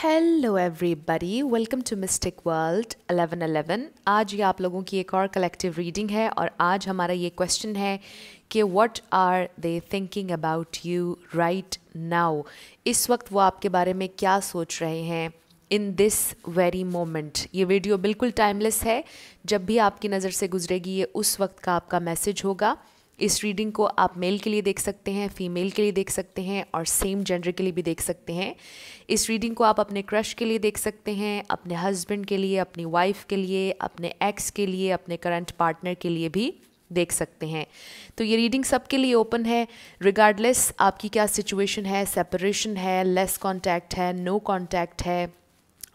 Hello everybody welcome to mystic world 1111 आज ये आप लोगों की एक और कलेक्टिव रीडिंग है और आज हमारा ये क्वेश्चन है कि what are they thinking about you right now इस वक्त वो आपके बारे में क्या सोच रहे हैं इन दिस वेरी मोमेंट ये वीडियो बिल्कुल टाइमलेस है जब भी आपकी नज़र से गुजरेगी ये उस वक्त का आपका मैसेज होगा इस रीडिंग को आप मेल के लिए देख सकते हैं फीमेल के लिए देख सकते हैं और सेम जेंडर के लिए भी देख सकते हैं इस रीडिंग को आप अपने क्रश के लिए देख सकते हैं अपने हस्बैंड के लिए अपनी वाइफ के लिए अपने एक्स के लिए अपने करंट पार्टनर के लिए भी देख सकते हैं तो ये रीडिंग सबके लिए ओपन है रिगार्डलेस आपकी क्या सिचुएशन है सेपरेशन है लेस कॉन्टैक्ट है नो no कॉन्टैक्ट है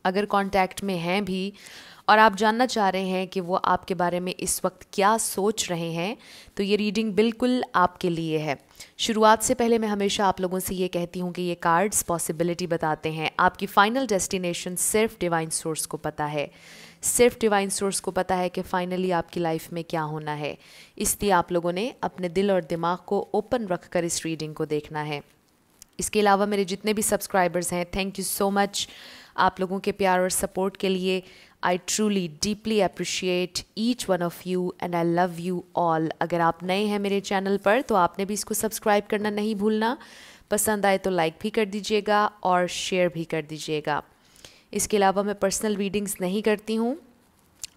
अगर कांटेक्ट में हैं भी और आप जानना चाह रहे हैं कि वो आपके बारे में इस वक्त क्या सोच रहे हैं तो ये रीडिंग बिल्कुल आपके लिए है शुरुआत से पहले मैं हमेशा आप लोगों से ये कहती हूँ कि ये कार्ड्स पॉसिबिलिटी बताते हैं आपकी फ़ाइनल डेस्टिनेशन सिर्फ डिवाइन सोर्स को पता है सिर्फ डिवाइन सोर्स को पता है कि फ़ाइनली आपकी लाइफ में क्या होना है इसलिए आप लोगों ने अपने दिल और दिमाग को ओपन रख कर इस रीडिंग को देखना है इसके अलावा मेरे जितने भी सब्सक्राइबर्स हैं थैंक यू सो मच आप लोगों के प्यार और सपोर्ट के लिए I truly deeply appreciate each one of you and I love you all अगर आप नए हैं मेरे चैनल पर तो आपने भी इसको सब्सक्राइब करना नहीं भूलना पसंद आए तो लाइक भी कर दीजिएगा और शेयर भी कर दीजिएगा इसके अलावा मैं पर्सनल रीडिंग्स नहीं करती हूँ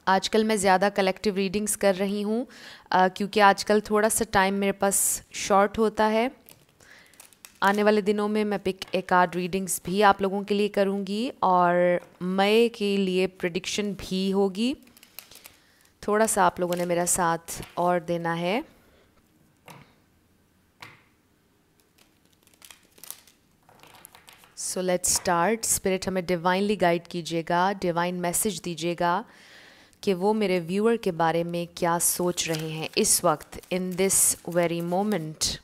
आजकल मैं ज़्यादा कलेक्टिव रीडिंग्स कर रही हूँ क्योंकि आजकल थोड़ा सा टाइम मेरे पास शॉर्ट होता है आने वाले दिनों में मैं पिक एक आर्ड रीडिंग्स भी आप लोगों के लिए करूँगी और मई के लिए प्रडिक्शन भी होगी थोड़ा सा आप लोगों ने मेरा साथ और देना है सो लेट्स स्टार्ट स्पिरिट हमें डिवाइनली गाइड कीजिएगा डिवाइन मैसेज दीजिएगा कि वो मेरे व्यूअर के बारे में क्या सोच रहे हैं इस वक्त in this very moment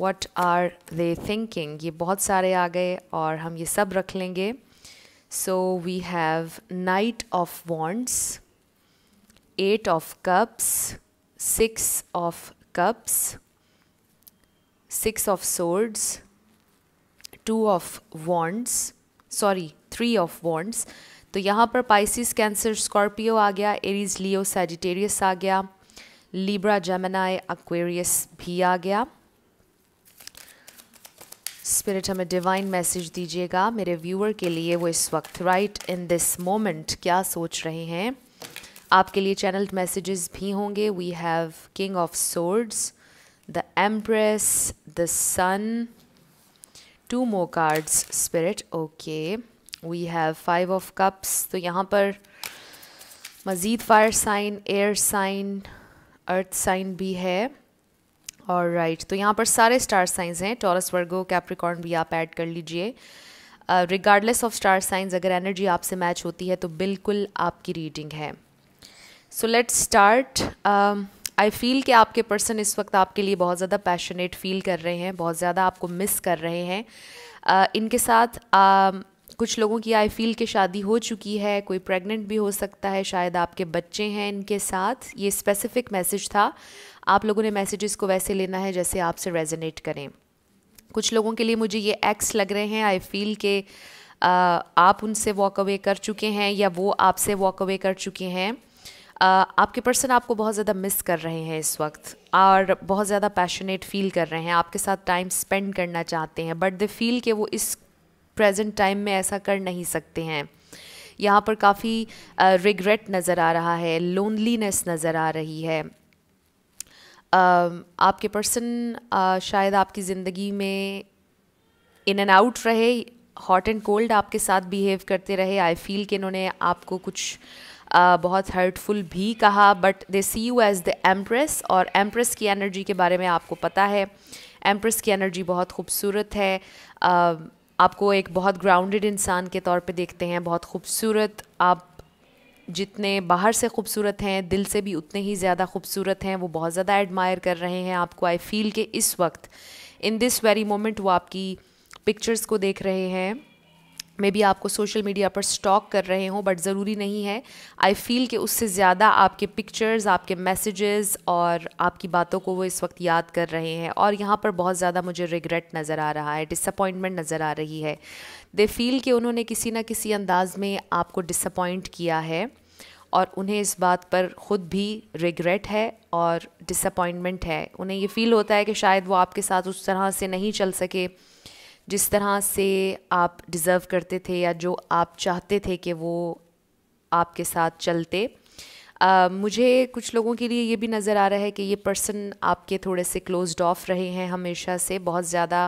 what are they thinking ये बहुत सारे आ गए और हम ये सब रख लेंगे so we have knight of wands eight of cups six of cups six of swords two of wands sorry three of wands तो यहाँ पर पाइसिस कैंसर स्कॉर्पियो आ गया एरीज लियो सेजिटेरियस आ गया लिब्रा जेमेनाई अक्वेरियस भी आ गया स्पिरिट हमें divine message दीजिएगा मेरे व्यूअर के लिए वो इस वक्त राइट इन दिस मोमेंट क्या सोच रहे हैं आपके लिए चैनल्ड मैसेजेस भी होंगे we have king of swords the empress the sun two more cards spirit okay we have five of cups तो यहाँ पर मज़ीद fire sign air sign earth sign भी है और राइट तो यहाँ पर सारे स्टार साइंस हैं टॉरस वर्गो कैप्रिकॉर्न भी आप ऐड कर लीजिए रिगार्डलेस ऑफ स्टार साइंस अगर एनर्जी आपसे मैच होती है तो बिल्कुल आपकी रीडिंग है so let start I feel कि आपके पर्सन इस वक्त आपके लिए बहुत ज़्यादा पैशनेट फील कर रहे हैं बहुत ज़्यादा आपको मिस कर रहे हैं uh, इनके साथ uh, कुछ लोगों की आई फील कि शादी हो चुकी है कोई प्रेग्नेंट भी हो सकता है शायद आपके बच्चे हैं इनके साथ ये स्पेसिफिक मैसेज था आप लोगों ने मैसेजेस को वैसे लेना है जैसे आपसे रेजोनेट करें कुछ लोगों के लिए मुझे ये एक्स लग रहे हैं आई फील के आ, आप उनसे वॉक अवे कर चुके हैं या वो आपसे वॉक अवे कर चुके हैं आ, आपके पर्सन आपको बहुत ज़्यादा मिस कर रहे हैं इस वक्त और बहुत ज़्यादा पैशनेट फील कर रहे हैं आपके साथ टाइम स्पेंड करना चाहते हैं बट दे फील के वो इस प्रेजेंट टाइम में ऐसा कर नहीं सकते हैं यहाँ पर काफ़ी रिग्रेट नज़र आ रहा है लोनलीनेस नज़र आ रही है Um, आपके पर्सन uh, शायद आपकी ज़िंदगी में इन एंड आउट रहे हॉट एंड कोल्ड आपके साथ बिहेव करते रहे आई फील कि इन्होंने आपको कुछ uh, बहुत हर्टफुल भी कहा but they see you as the empress और एम्प्रेस की एनर्जी के बारे में आपको पता है एम्प्रेस की एनर्जी बहुत खूबसूरत है uh, आपको एक बहुत ग्राउंडेड इंसान के तौर पे देखते हैं बहुत खूबसूरत आप जितने बाहर से खूबसूरत हैं दिल से भी उतने ही ज़्यादा खूबसूरत हैं वो बहुत ज़्यादा एडमायर कर रहे हैं आपको आई फील के इस वक्त इन दिस वेरी मोमेंट वो आपकी पिक्चर्स को देख रहे हैं मे बी आपको सोशल मीडिया पर स्टॉक कर रहे हों बट ज़रूरी नहीं है आई फील कि उससे ज़्यादा आपके पिक्चर्स आपके मैसेजेस और आपकी बातों को वो इस वक्त याद कर रहे हैं और यहाँ पर बहुत ज़्यादा मुझे रिग्रेट नज़र आ रहा है डिसअपॉइंटमेंट नज़र आ रही है दे फील कि उन्होंने किसी ना किसी अंदाज़ में आपको डिसअपॉइंट किया है और उन्हें इस बात पर ख़ुद भी रिग्रेट है और डिसअपॉइंटमेंट है उन्हें ये फ़ील होता है कि शायद वो आपके साथ उस तरह से नहीं चल सके जिस तरह से आप डिज़र्व करते थे या जो आप चाहते थे कि वो आपके साथ चलते आ, मुझे कुछ लोगों के लिए ये भी नज़र आ रहा है कि ये पर्सन आपके थोड़े से क्लोज ऑफ रहे हैं हमेशा से बहुत ज़्यादा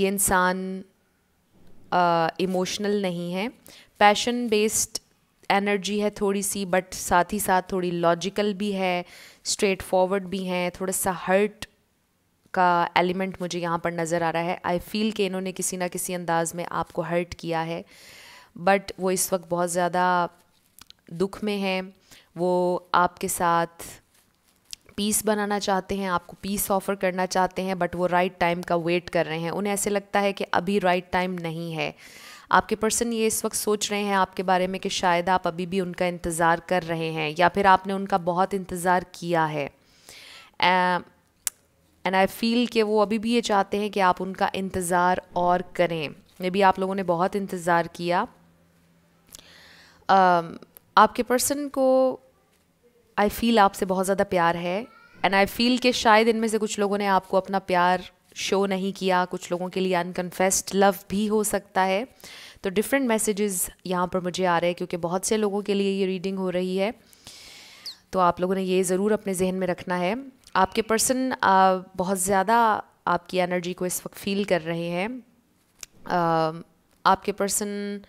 ये इंसान इमोशनल नहीं है पैशन बेस्ड एनर्जी है थोड़ी सी बट साथ ही साथ थोड़ी लॉजिकल भी है स्ट्रेट फॉरवर्ड भी हैं थोड़ा सा हर्ट का एलिमेंट मुझे यहाँ पर नज़र आ रहा है आई फील कि इन्होंने किसी ना किसी अंदाज़ में आपको हर्ट किया है बट वो इस वक्त बहुत ज़्यादा दुख में हैं वो आपके साथ पीस बनाना चाहते हैं आपको पीस ऑफ़र करना चाहते हैं बट वो राइट टाइम का वेट कर रहे हैं उन्हें ऐसे लगता है कि अभी राइट टाइम नहीं है आपके पर्सन ये इस वक्त सोच रहे हैं आपके बारे में कि शायद आप अभी भी उनका इंतज़ार कर रहे हैं या फिर आपने उनका बहुत इंतज़ार किया है एंड आई फील कि वो अभी भी ये चाहते हैं कि आप उनका इंतज़ार और करें मे बी आप लोगों ने बहुत इंतज़ार किया uh, आपके पर्सन को आई फील आपसे बहुत ज़्यादा प्यार है एंड आई फील कि शायद इनमें से कुछ लोगों ने आपको अपना प्यार शो नहीं किया कुछ लोगों के लिए अनकन्फेस्ड लव भी हो सकता है तो डिफरेंट मैसेजेस यहाँ पर मुझे आ रहे हैं क्योंकि बहुत से लोगों के लिए ये रीडिंग हो रही है तो आप लोगों ने ये ज़रूर अपने जहन में रखना है आपके पर्सन बहुत ज़्यादा आपकी एनर्जी को इस वक्त फील कर रहे हैं आपके पर्सन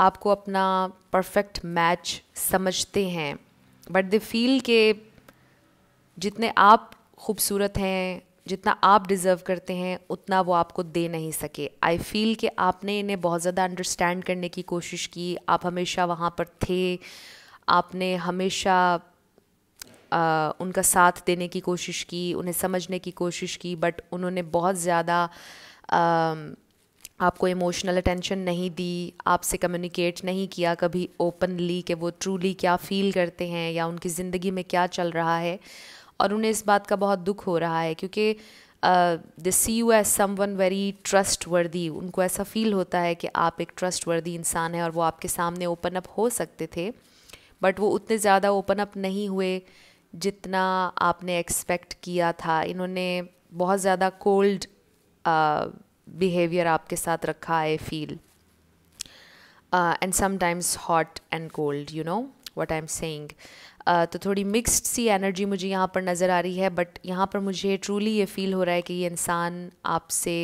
आपको अपना परफेक्ट मैच समझते हैं बट दे फील के जितने आप खूबसूरत हैं जितना आप डिज़र्व करते हैं उतना वो आपको दे नहीं सके आई फील कि आपने इन्हें बहुत ज़्यादा अंडरस्टैंड करने की कोशिश की आप हमेशा वहाँ पर थे आपने हमेशा आ, उनका साथ देने की कोशिश की उन्हें समझने की कोशिश की बट उन्होंने बहुत ज़्यादा आपको इमोशनल अटेंशन नहीं दी आपसे कम्युनिकेट नहीं किया कभी ओपनली कि वो ट्रूली क्या फ़ील करते हैं या उनकी ज़िंदगी में क्या चल रहा है और उन्हें इस बात का बहुत दुख हो रहा है क्योंकि they see you as someone very trustworthy उनको ऐसा फील होता है कि आप एक ट्रस्ट वर्दी इंसान हैं और वो आपके सामने ओपन अप हो सकते थे बट वो उतने ज़्यादा ओपन अप नहीं हुए जितना आपने एक्सपेक्ट किया था इन्होंने बहुत ज़्यादा कोल्ड बिहेवियर आपके साथ रखा है feel and sometimes hot and cold you know what I am saying तो थोड़ी मिक्स्ड सी एनर्जी मुझे यहाँ पर नज़र आ रही है बट यहाँ पर मुझे ट्रूली ये फील हो रहा है कि ये इंसान आपसे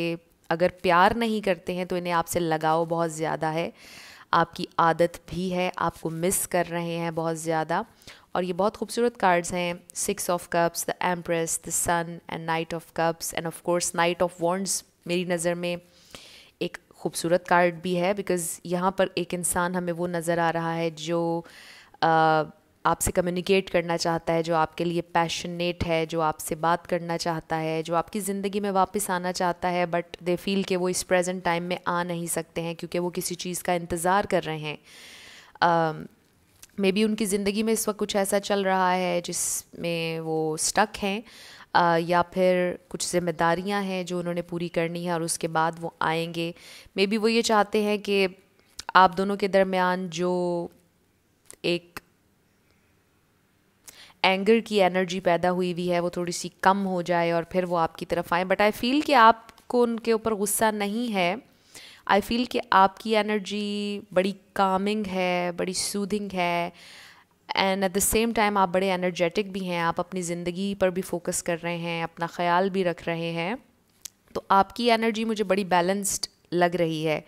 अगर प्यार नहीं करते हैं तो इन्हें आपसे लगाव बहुत ज़्यादा है आपकी आदत भी है आपको मिस कर रहे हैं बहुत ज़्यादा और ये बहुत खूबसूरत कार्ड्स हैं six of cups the empress the sun and knight of cups and of course knight of wands मेरी नज़र में एक खूबसूरत कार्ड भी है बिकॉज़ यहाँ पर एक इंसान हमें वो नज़र आ रहा है जो आपसे कम्युनिकेट करना चाहता है जो आपके लिए पैशनेट है जो आपसे बात करना चाहता है जो आपकी ज़िंदगी में वापस आना चाहता है बट दे फील के वो इस प्रेजेंट टाइम में आ नहीं सकते हैं क्योंकि वो किसी चीज़ का इंतज़ार कर रहे हैं uh, मे बी उनकी ज़िंदगी में इस वक्त कुछ ऐसा चल रहा है जिसमें वो स्टक हैं या फिर कुछ जिम्मेदारियां हैं जो उन्होंने पूरी करनी है और उसके बाद वो आएंगे मे बी वो ये चाहते हैं कि आप दोनों के दरमियान जो एक एंगर की एनर्जी पैदा हुई हुई है वो थोड़ी सी कम हो जाए और फिर वो आपकी तरफ आए बट आई फील कि आपको उनके ऊपर गुस्सा नहीं है आई फील कि आपकी एनर्जी बड़ी कामिंग है बड़ी सूदिंग है and at the same time आप बड़े एनर्जेटिक भी हैं आप अपनी ज़िंदगी पर भी फोकस कर रहे हैं अपना ख्याल भी रख रहे हैं तो आपकी एनर्जी मुझे बड़ी बैलेंस्ड लग रही है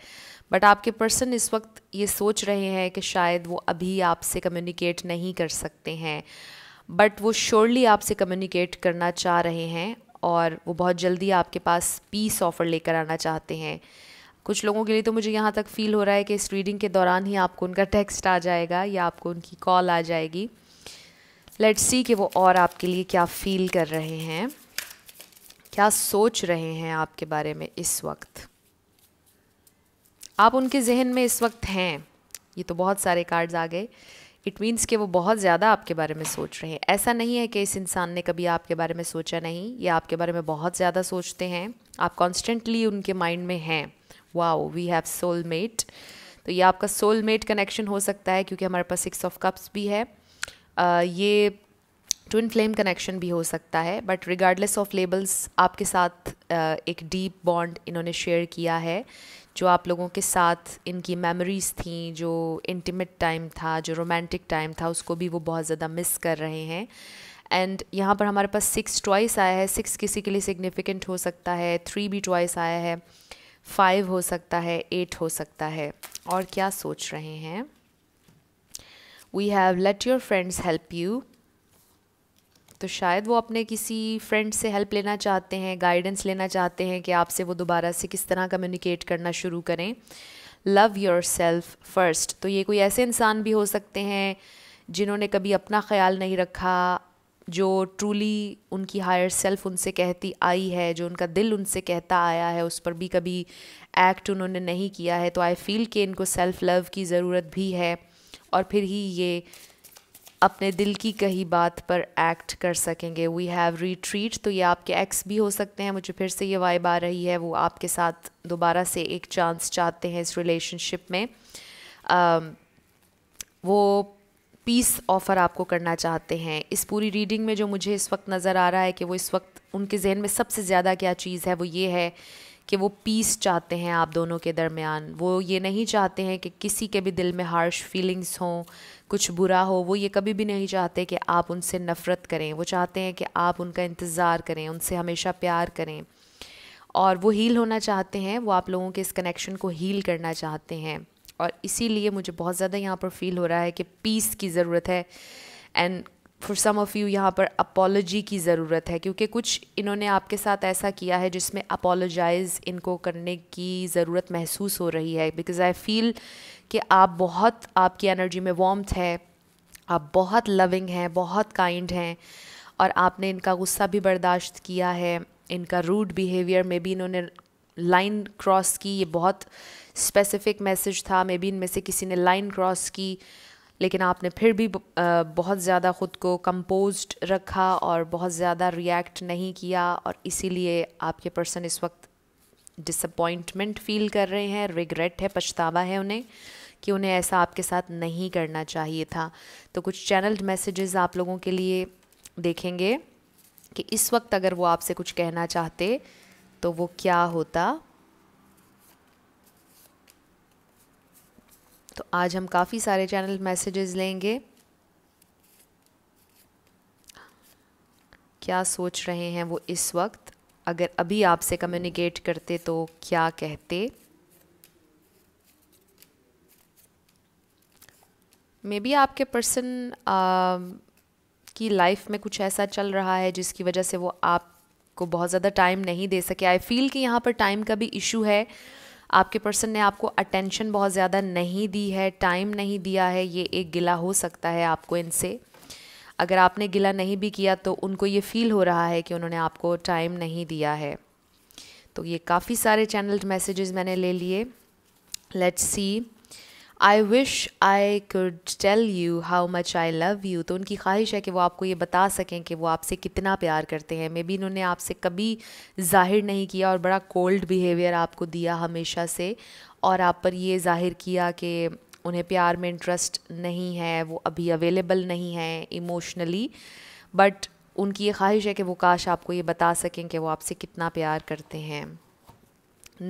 बट आपके पर्सन इस वक्त ये सोच रहे हैं कि शायद वो अभी आपसे कम्युनिकेट नहीं कर सकते हैं बट वो श्योरली आपसे कम्युनिकेट करना चाह रहे हैं और वो बहुत जल्दी आपके पास पीस ऑफ़र लेकर आना चाहते हैं कुछ लोगों के लिए तो मुझे यहाँ तक फील हो रहा है कि इस रीडिंग के दौरान ही आपको उनका टेक्स्ट आ जाएगा या आपको उनकी कॉल आ जाएगी लेट्स सी कि वो और आपके लिए क्या फील कर रहे हैं क्या सोच रहे हैं आपके बारे में इस वक्त आप उनके जहन में इस वक्त हैं ये तो बहुत सारे कार्ड्स आ गए इट मीन्स कि वो बहुत ज़्यादा आपके बारे में सोच रहे हैं ऐसा नहीं है कि इस इंसान ने कभी आपके बारे में सोचा नहीं ये आपके बारे में बहुत ज़्यादा सोचते हैं आप कॉन्स्टेंटली उनके माइंड में हैं वाओ वी हैव सोलमेट तो ये आपका सोलमेट कनेक्शन हो सकता है क्योंकि हमारे पास सिक्स ऑफ कप्स भी है ये ट्विन फ्लेम कनेक्शन भी हो सकता है बट रिगार्डलेस ऑफ लेबल्स आपके साथ एक डीप बॉन्ड इन्होंने शेयर किया है जो आप लोगों के साथ इनकी मेमोरीज़ थी जो इंटीमेट टाइम था जो रोमांटिक टाइम था उसको भी वो बहुत ज़्यादा मिस कर रहे हैं एंड यहाँ पर हमारे पास सिक्स ट्वाइस आया है सिक्स किसी के लिए सिग्निफिकेंट हो सकता है थ्री भी ट्वाइस आया है फाइव हो सकता है एट हो सकता है और क्या सोच रहे हैं we have let your friends help you तो शायद वो अपने किसी फ्रेंड से हेल्प लेना चाहते हैं गाइडेंस लेना चाहते हैं कि आपसे वो दोबारा से किस तरह कम्युनिकेट करना शुरू करें लव योर सेल्फ फर्स्ट तो ये कोई ऐसे इंसान भी हो सकते हैं जिन्होंने कभी अपना ख्याल नहीं रखा जो ट्रूली उनकी हायर सेल्फ उनसे कहती आई है जो उनका दिल उनसे कहता आया है उस पर भी कभी एक्ट उन्होंने नहीं किया है तो आई फील कि इनको सेल्फ़ लव की ज़रूरत भी है और फिर ही ये अपने दिल की कही बात पर एक्ट कर सकेंगे वी हैव रिट्रीट तो ये आपके एक्स भी हो सकते हैं मुझे फिर से ये वाइब आ रही है वो आपके साथ दोबारा से एक चांस चाहते हैं इस रिलेशनशिप में आ, वो पीस ऑफ़र आपको करना चाहते हैं इस पूरी रीडिंग में जो मुझे इस वक्त नज़र आ रहा है कि वो इस वक्त उनके जहन में सबसे ज़्यादा क्या चीज़ है वो ये है कि वो पीस चाहते हैं आप दोनों के दरमियान वो ये नहीं चाहते हैं कि किसी के भी दिल में हार्श फीलिंग्स हों कुछ बुरा हो वो ये कभी भी नहीं चाहते कि आप उनसे नफ़रत करें वो चाहते हैं कि आप उनका इंतज़ार करें उनसे हमेशा प्यार करें और वो हील होना चाहते हैं वो आप लोगों के इस कनेक्शन को हील करना चाहते हैं और इसीलिए मुझे बहुत ज़्यादा यहाँ पर फील हो रहा है कि पीस की ज़रूरत है and for some of you यहाँ पर अपोलॉजी की ज़रूरत है क्योंकि कुछ इन्होंने आपके साथ ऐसा किया है जिसमें अपोलोजाइज़ इनको करने की ज़रूरत महसूस हो रही है बिकॉज़ आई फील कि आप बहुत आपकी एनर्जी में वॉम्थ है आप बहुत लविंग हैं बहुत काइंड हैं और आपने इनका गुस्सा भी बर्दाश्त किया है इनका रूड बिहेवियर में भी इन्होंने लाइन क्रॉस की ये बहुत स्पेसिफिक मैसेज था मे बी इनमें से किसी ने लाइन क्रॉस की लेकिन आपने फिर भी बहुत ज़्यादा ख़ुद को कंपोज रखा और बहुत ज़्यादा रिएक्ट नहीं किया और इसीलिए आपके पर्सन इस वक्त डिसअपॉइंटमेंट फील कर रहे हैं रिग्रेट है पछतावा है उन्हें कि उन्हें ऐसा आपके साथ नहीं करना चाहिए था तो कुछ चैनल्ड मैसेजेस आप लोगों के लिए देखेंगे कि इस वक्त अगर वो आपसे कुछ कहना चाहते तो वो क्या होता तो आज हम काफ़ी सारे चैनल मैसेजेस लेंगे क्या सोच रहे हैं वो इस वक्त अगर अभी आपसे कम्युनिकेट करते तो क्या कहते मे बी आपके पर्सन की लाइफ में कुछ ऐसा चल रहा है जिसकी वजह से वो आप को बहुत ज़्यादा टाइम नहीं दे सके आई फील कि यहाँ पर टाइम का भी इशू है आपके पर्सन ने आपको अटेंशन बहुत ज़्यादा नहीं दी है टाइम नहीं दिया है ये एक गिला हो सकता है आपको इनसे अगर आपने गिला नहीं भी किया तो उनको ये फील हो रहा है कि उन्होंने आपको टाइम नहीं दिया है तो ये काफ़ी सारे चैनल मैसेजेस मैंने ले लिए let's see I wish I could tell you how much I love you तो उनकी ख्वाहिश है कि वो आपको ये बता सकें कि वो आपसे कितना प्यार करते हैं मे बी इन्होंने आपसे कभी जाहिर नहीं किया और बड़ा कोल्ड बिहेवियर आपको दिया हमेशा से और आप पर ये जाहिर किया कि उन्हें प्यार में इंटरेस्ट नहीं है वो अभी अवेलेबल नहीं है इमोशनली बट उनकी ये ख्वाहिश है कि वो काश आपको ये बता सकें कि वो आपसे कितना प्यार करते हैं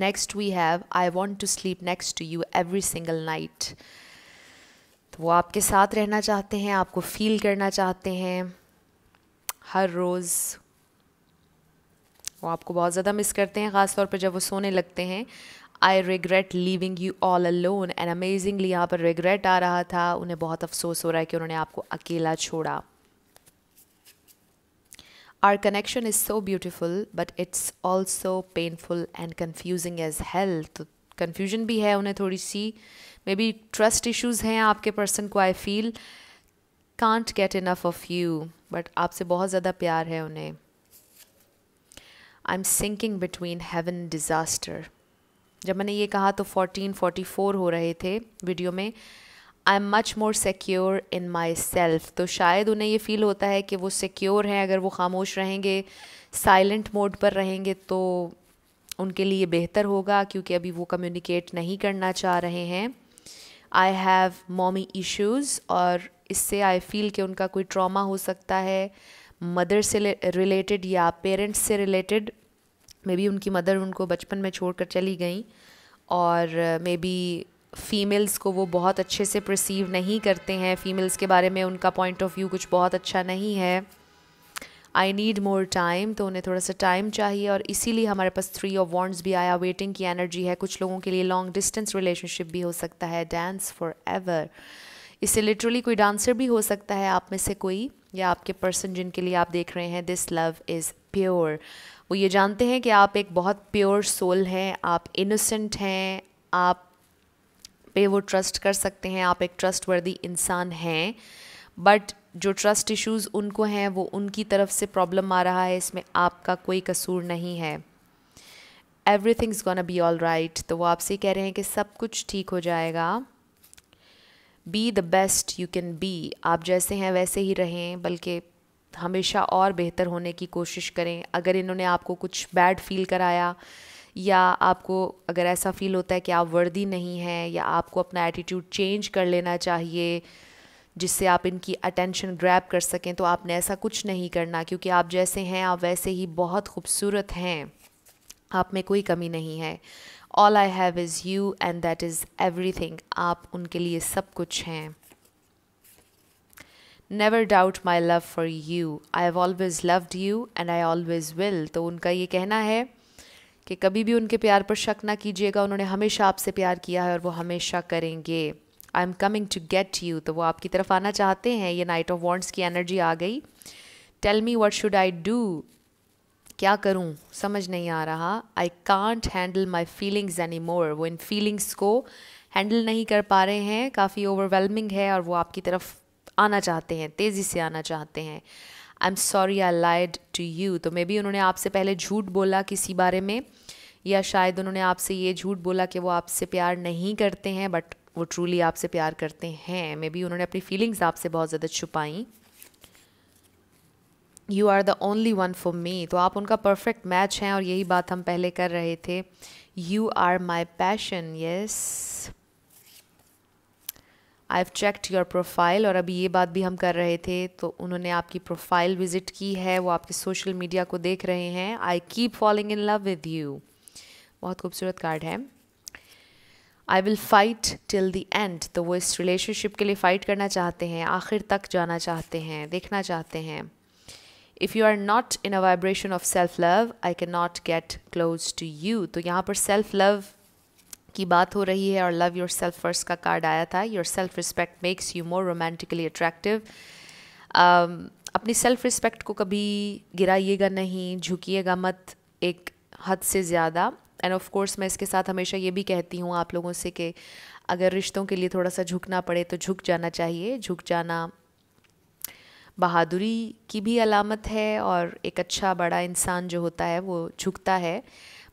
next we have I want to sleep next to you every single night तो वो आपके साथ रहना चाहते हैं आपको फील करना चाहते हैं हर रोज़ वो आपको बहुत ज़्यादा मिस करते हैं ख़ास तौर पर जब वो सोने लगते हैं I regret leaving you all alone and amazingly यहाँ पर रिग्रेट आ रहा था उन्हें बहुत अफसोस हो रहा है कि उन्होंने आपको अकेला छोड़ा Our connection is so beautiful, but it's also painful and confusing as hell. तो confusion भी है उन्हें थोड़ी सी मे बी ट्रस्ट इशूज़ हैं आपके पर्सन को I feel can't get enough of you but आपसे बहुत ज़्यादा प्यार है उन्हें I am sinking between heaven disaster जब मैंने ये कहा तो 1444 हो रहे थे वीडियो में I am much more secure in myself तो शायद उन्हें ये फील होता है कि वो सिक्योर हैं अगर वो खामोश रहेंगे साइलेंट मोड पर रहेंगे तो उनके लिए बेहतर होगा क्योंकि अभी वो कम्युनिकेट नहीं करना चाह रहे हैं आई हैव मॉमी इश्यूज़ और इससे आई फील कि उनका कोई ट्रॉमा हो सकता है मदर से रिलेटेड या पेरेंट्स से रिलेटेड मे बी उनकी मदर उनको बचपन में छोड़ कर चली गई और मे बी फ़ीमेल्स को वो बहुत अच्छे से प्रसीव नहीं करते हैं फ़ीमेल्स के बारे में उनका पॉइंट ऑफ व्यू कुछ बहुत अच्छा नहीं है आई नीड मोर टाइम तो उन्हें थोड़ा सा टाइम चाहिए और इसीलिए हमारे पास थ्री ऑफ वॉन्ट्स भी आया वेटिंग की एनर्जी है कुछ लोगों के लिए लॉन्ग डिस्टेंस रिलेशनशिप भी हो सकता है डांस फॉर एवर इससे लिटरली कोई डांसर भी हो सकता है आप में से कोई या आपके पर्सन जिनके लिए आप देख रहे हैं दिस लव इज़ प्योर वो ये जानते हैं कि आप एक बहुत प्योर सोल हैं आप इनोसेंट हैं आप पे वो ट्रस्ट कर सकते हैं आप एक ट्रस्ट वर्दी इंसान हैं बट जो ट्रस्ट इश्यूज़ उनको हैं वो उनकी तरफ से प्रॉब्लम आ रहा है इसमें आपका कोई कसूर नहीं है everything is be all right तो वो आपसे कह रहे हैं कि सब कुछ ठीक हो जाएगा be the best you can be आप जैसे हैं वैसे ही रहें बल्कि हमेशा और बेहतर होने की कोशिश करें अगर इन्होंने आपको कुछ बैड फील कराया या आपको अगर ऐसा फील होता है कि आप वर्दी नहीं हैं या आपको अपना एटीट्यूड चेंज कर लेना चाहिए जिससे आप इनकी अटेंशन ग्रैब कर सकें तो आपने ऐसा कुछ नहीं करना क्योंकि आप जैसे हैं आप वैसे ही बहुत खूबसूरत हैं आप में कोई कमी नहीं है all I have is you and that is everything आप उनके लिए सब कुछ हैं never doubt my love for you I have always loved you and I always will तो उनका ये कहना है कि कभी भी उनके प्यार पर शक ना कीजिएगा उन्होंने हमेशा आपसे प्यार किया है और वो हमेशा करेंगे I am coming to get you तो वो आपकी तरफ आना चाहते हैं ये नाइट ऑफ वॉन्ट्स की एनर्जी आ गई tell me what should I do क्या करूँ समझ नहीं आ रहा I can't handle my feelings any more वो इन फीलिंग्स को हैंडल नहीं कर पा रहे हैं काफ़ी ओवरवेलमिंग है और वो आपकी तरफ आना चाहते हैं तेज़ी से आना चाहते हैं I am sorry I lied to you तो मे बी उन्होंने आपसे पहले झूठ बोला किसी बारे में या शायद उन्होंने आपसे ये झूठ बोला कि वो आपसे प्यार नहीं करते हैं बट वो ट्रूली आपसे प्यार करते हैं मे बी उन्होंने अपनी फीलिंग्स आपसे बहुत ज़्यादा छुपाई you are the only one for me तो आप उनका परफेक्ट मैच हैं और यही बात हम पहले कर रहे थे you are my passion yes I have checked your profile और अभी ये बात भी हम कर रहे थे तो उन्होंने आपकी प्रोफाइल विजिट की है वो आपके सोशल मीडिया को देख रहे हैं I keep following in love with you बहुत खूबसूरत कार्ड है I will fight till the end तो वो इस रिलेशनशिप के लिए फ़ाइट करना चाहते हैं आखिर तक जाना चाहते हैं देखना चाहते हैं if you are not in a vibration of self love I can not get close to you तो यहाँ पर सेल्फ लव की बात हो रही है और लव योर सेल्फ फर्स्ट का कार्ड आया था your self respect makes you more romantically attractive अपनी सेल्फ रिस्पेक्ट को कभी गिराइएगा नहीं झुकिएगा मत एक हद से ज़्यादा एंड ऑफ कोर्स मैं इसके साथ हमेशा ये भी कहती हूँ आप लोगों से कि अगर रिश्तों के लिए थोड़ा सा झुकना पड़े तो झुक जाना चाहिए झुक जाना बहादुरी की भी अलामत है और एक अच्छा बड़ा इंसान जो होता है वो झुकता है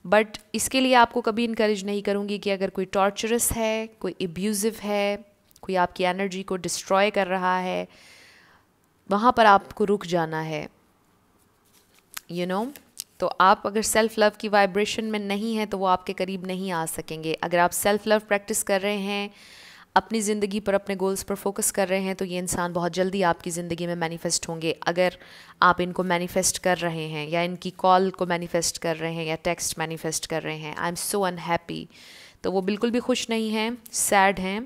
बट इसके लिए आपको कभी इनक्रेज नहीं करूँगी कि अगर कोई टॉर्चरस है कोई एब्यूज़िव है कोई आपकी एनर्जी को डिस्ट्रॉय कर रहा है वहाँ पर आपको रुक जाना है यू you नो know? तो आप अगर सेल्फ़ लव की वाइब्रेशन में नहीं है तो वो आपके करीब नहीं आ सकेंगे अगर आप सेल्फ़ लव प्रैक्टिस कर रहे हैं अपनी ज़िंदगी पर अपने गोल्स पर फोकस कर रहे हैं तो ये इंसान बहुत जल्दी आपकी ज़िंदगी में मैनिफेस्ट होंगे अगर आप इनको मैनिफेस्ट कर रहे हैं या इनकी कॉल को मैनिफेस्ट कर रहे हैं या टेक्स्ट मैनिफेस्ट कर रहे हैं आई एम सो अनहैप्पी तो वो बिल्कुल भी खुश नहीं हैं सैड हैं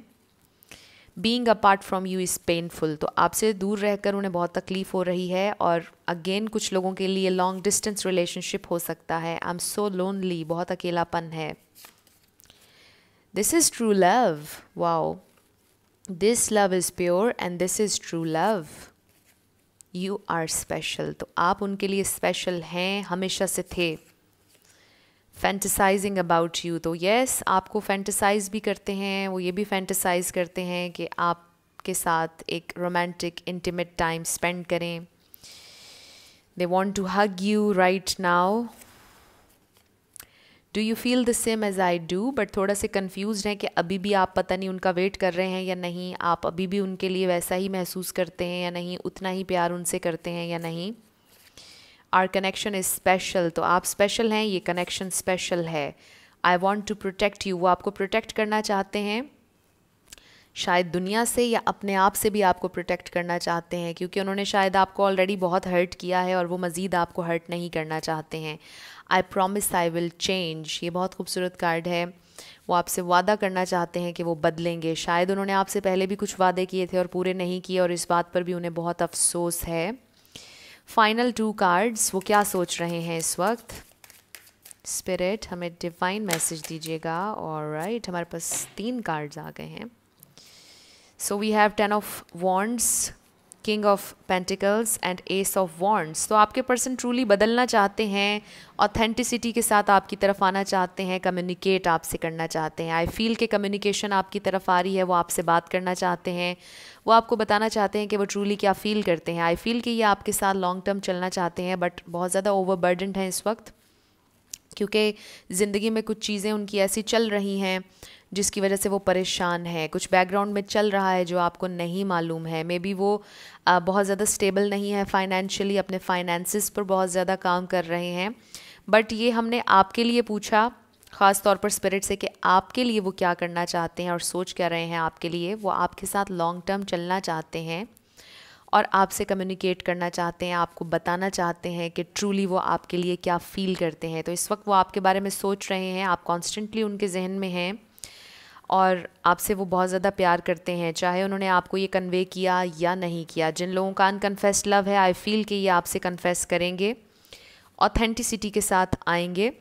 being apart from you is painful तो आपसे दूर रहकर उन्हें बहुत तकलीफ़ हो रही है और अगेन कुछ लोगों के लिए लॉन्ग डिस्टेंस रिलेशनशिप हो सकता है आई एम सो लोनली बहुत अकेलापन है This is true love. Wow. This love is pure and this is true love. You are special. तो आप उनके लिए special हैं हमेशा से थे. Fantasizing about you. तो yes, आपको fantasize भी करते हैं. वो ये भी fantasize करते हैं कि आपके साथ एक romantic, intimate time spend करें. They want to hug you right now. Do you feel the same as I do but थोड़ा से कन्फ्यूज हैं कि अभी भी आप पता नहीं उनका वेट कर रहे हैं या नहीं आप अभी भी उनके लिए वैसा ही महसूस करते हैं या नहीं उतना ही प्यार उनसे करते हैं या नहीं आर कनेक्शन इज़ स्पेशल तो आप स्पेशल हैं ये कनेक्शन स्पेशल है I want to protect you वो आपको प्रोटेक्ट करना चाहते हैं शायद दुनिया से या अपने आप से भी आपको प्रोटेक्ट करना चाहते हैं क्योंकि उन्होंने शायद आपको ऑलरेडी बहुत हर्ट किया है और वो मज़ीद आपको हर्ट नहीं करना चाहते हैं I promise I will change ये बहुत खूबसूरत कार्ड है वो आपसे वादा करना चाहते हैं कि वो बदलेंगे शायद उन्होंने आपसे पहले भी कुछ वादे किए थे और पूरे नहीं किए और इस बात पर भी उन्हें बहुत अफसोस है फाइनल टू कार्ड्स वो क्या सोच रहे हैं इस वक्त स्पिरिट हमें डिवाइन मैसेज दीजिएगा और राइट हमारे पास तीन कार्ड्स आ गए हैं so we have ten of wands king of pentacles and ace of wands तो आपके पर्सन ट्रूली बदलना चाहते हैं ऑथेंटिसिटी के साथ आपकी तरफ आना चाहते हैं कम्युनिकेट आपसे करना चाहते हैं आई फील के कम्युनिकेशन आपकी तरफ आ रही है वो आपसे बात करना चाहते हैं वो आपको बताना चाहते हैं कि वो ट्रूली क्या फ़ील करते हैं आई फील कि ये आपके साथ लॉन्ग टर्म चलना चाहते हैं बट बहुत ज़्यादा ओवरबर्डन हैं इस वक्त क्योंकि ज़िंदगी में कुछ चीज़ें उनकी ऐसी चल रही हैं जिसकी वजह से वो परेशान है कुछ बैकग्राउंड में चल रहा है जो आपको नहीं मालूम है मे बी वो आ, बहुत ज़्यादा स्टेबल नहीं है फाइनेंशियली अपने फाइनेंसिस पर बहुत ज़्यादा काम कर रहे हैं बट ये हमने आपके लिए पूछा ख़ास तौर पर स्पिरिट से कि आपके लिए वो क्या करना चाहते हैं और सोच क्या रहे हैं आपके लिए वो आपके साथ लॉन्ग टर्म चलना चाहते हैं और आपसे कम्युनिकेट करना चाहते हैं आपको बताना चाहते हैं कि ट्रूली वो आपके लिए क्या फ़ील करते हैं तो इस वक्त वो आपके बारे में सोच रहे हैं आप कॉन्स्टेंटली उनके जहन में हैं और आपसे वो बहुत ज़्यादा प्यार करते हैं चाहे उन्होंने आपको ये कन्वे किया या नहीं किया जिन लोगों का अनकन्फेस लव है आई फील कि ये आपसे कन्फेस करेंगे ऑथेंटिसिटी के साथ आएंगे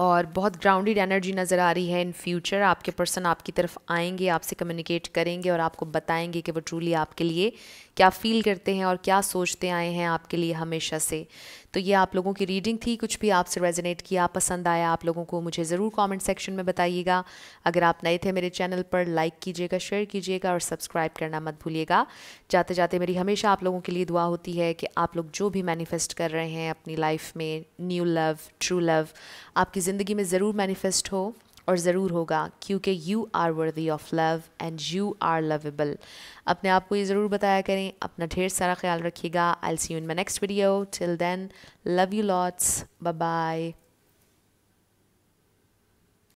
और बहुत ग्राउंडेड एनर्जी नज़र आ रही है इन फ्यूचर आपके पर्सन आपकी तरफ आएंगे आपसे कम्युनिकेट करेंगे और आपको बताएंगे कि वो ट्रूली आपके लिए क्या फ़ील करते हैं और क्या सोचते आए हैं आपके लिए हमेशा से तो ये आप लोगों की रीडिंग थी कुछ भी आपसे रेजोनेट किया पसंद आया आप लोगों को मुझे ज़रूर कमेंट सेक्शन में बताइएगा अगर आप नए थे मेरे चैनल पर लाइक कीजिएगा शेयर कीजिएगा और सब्सक्राइब करना मत भूलिएगा जाते जाते मेरी हमेशा आप लोगों के लिए दुआ होती है कि आप लोग जो भी मैनिफेस्ट कर रहे हैं अपनी लाइफ में न्यू लव ट्रू लव आपकी ज़िंदगी में ज़रूर मैनिफेस्ट हो और ज़रूर होगा क्योंकि you are worthy of love and you are lovable अपने आप को ये ज़रूर बताया करें अपना ढेर सारा ख्याल रखिएगा I see you in my next video till then love you lots bye